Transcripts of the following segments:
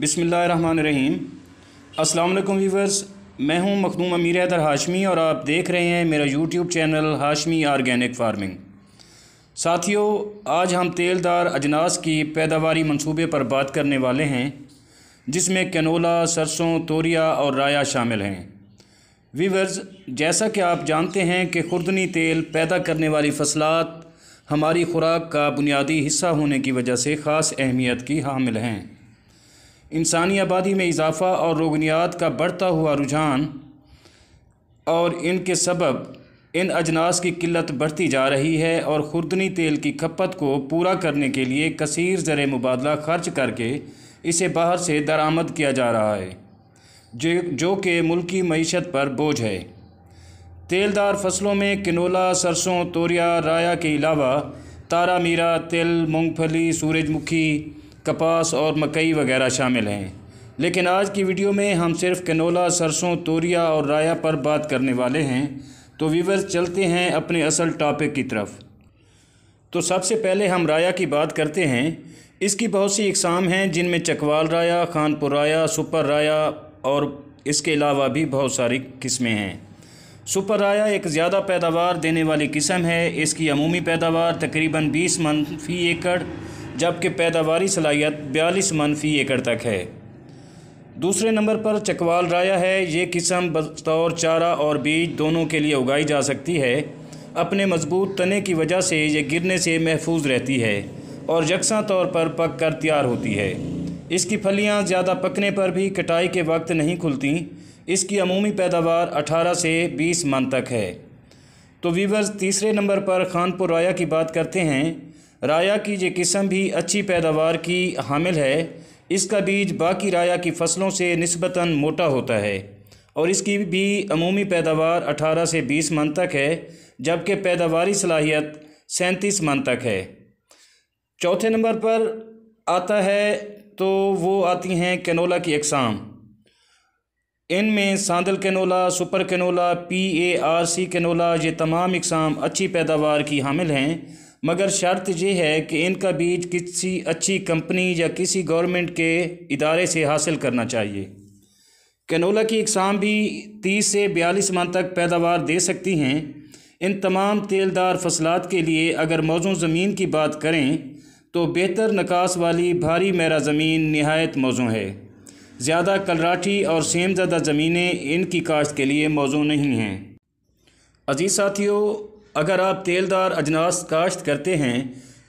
बिसमीम असलम वीवर्स मैं हूं मखदूम अमीर हैदर हाशमी और आप देख रहे हैं मेरा YouTube channel Hashmi organic farming साथियों आज हम तेलदार अजनास की पैदावारी मंसूबे पर बात करने वाले हैं जिसमें कैनोला सरसों तोरिया और राया शामिल हैं वीवर्स जैसा कि आप जानते हैं कि खुर्दनी तेल पैदा करने वाली फसलात हमारी खुराक का बुनियादी हिस्सा होने की वजह से ख़ास अहमियत की हामिल हैं इंसानी आबादी में इजाफा और रोगनियात का बढ़ता हुआ रुझान और इनके सबब इन अजनास की किल्लत बढ़ती जा रही है और खुर्दनी तेल की खपत को पूरा करने के लिए कसर ज़र मुबादला खर्च करके इसे बाहर से दरामद किया जा रहा है जो जो कि मुल्की मीशत पर बोझ है तेलदार फसलों में किनोला सरसों तोरिया राया के अलावा तारा मीरा तिल मूँगफली सूरजमुखी कपास और मकई वगैरह शामिल हैं लेकिन आज की वीडियो में हम सिर्फ कैनोला सरसों तोरिया और राया पर बात करने वाले हैं तो वीवर चलते हैं अपने असल टॉपिक की तरफ तो सबसे पहले हम राया की बात करते हैं इसकी बहुत सी इकसाम हैं जिनमें चकवाल राया खानपुर राया सुपर राया और इसके अलावा भी बहुत सारी किस्में हैं सुपर राया एक ज़्यादा पैदावार देने वाली किस्म है इसकी अमूमी पैदावार तकरीबन 20 मन फ़ी एकड़ जबकि पैदावारी सलाहियत बयालीस मन फ़ी एकड़ तक है दूसरे नंबर पर चकवाल राया है ये किस्म बतौर चारा और बीज दोनों के लिए उगाई जा सकती है अपने मजबूत तने की वजह से ये गिरने से महफूज रहती है और यकसा तौर पर पक कर तैयार होती है इसकी फलियां ज़्यादा पकने पर भी कटाई के वक्त नहीं खुलती इसकी अमूमी पैदावार 18 से 20 मन तक है तो वीवर्स तीसरे नंबर पर खानपुर राया की बात करते हैं राया की ये किस्म भी अच्छी पैदावार की हामिल है इसका बीज बाकी राया की फसलों से नस्बता मोटा होता है और इसकी भी अमूमी पैदावार अठारह से बीस मन तक है जबकि पैदावारी सलाहियत सैंतीस मन तक है चौथे नंबर पर आता है तो वो आती हैं कैनोला की अकसाम में सांदल canola super canola P A R C canola ये तमाम इकसाम अच्छी पैदावार की हामिल हैं मगर शर्त यह है कि इनका बीज किसी अच्छी कंपनी या किसी गवर्नमेंट के इदारे से हासिल करना चाहिए कैनोला की इकसाम भी 30 से 42 माह तक पैदावार दे सकती हैं इन तमाम तेलदार फसलात के लिए अगर मौजू ज़मीन की बात करें तो बेहतर नकास वाली भारी मेरा ज़मीन नहायत मौजू है ज़्यादा कलराठी और सेमज़दा ज़मीनें इनकी काश्त के लिए मौजू नहीं हैं अजीज़ साथियों अगर आप तेलदार अजनास काश्त करते हैं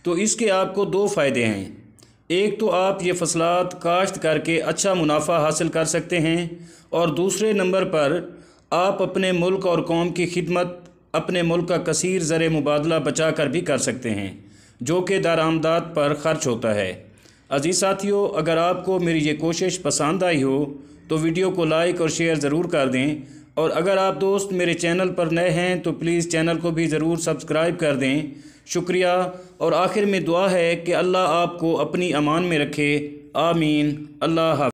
तो इसके आपको दो फ़ायदे हैं एक तो आप ये फसलात काश्त करके अच्छा मुनाफा हासिल कर सकते हैं और दूसरे नंबर पर आप अपने मुल्क और कौम की खिदमत अपने मुल्क का कसर ज़र मुबादला बचा कर भी कर सकते हैं जो कि दारामदात पर ख़र्च होता है अज़ीज़ साथियों अगर आपको मेरी ये कोशिश पसंद आई हो तो वीडियो को लाइक और शेयर ज़रूर कर दें और अगर आप दोस्त मेरे चैनल पर नए हैं तो प्लीज़ चैनल को भी ज़रूर सब्सक्राइब कर दें शुक्रिया और आखिर में दुआ है कि अल्लाह आपको अपनी अमान में रखे आमीन अल्लाह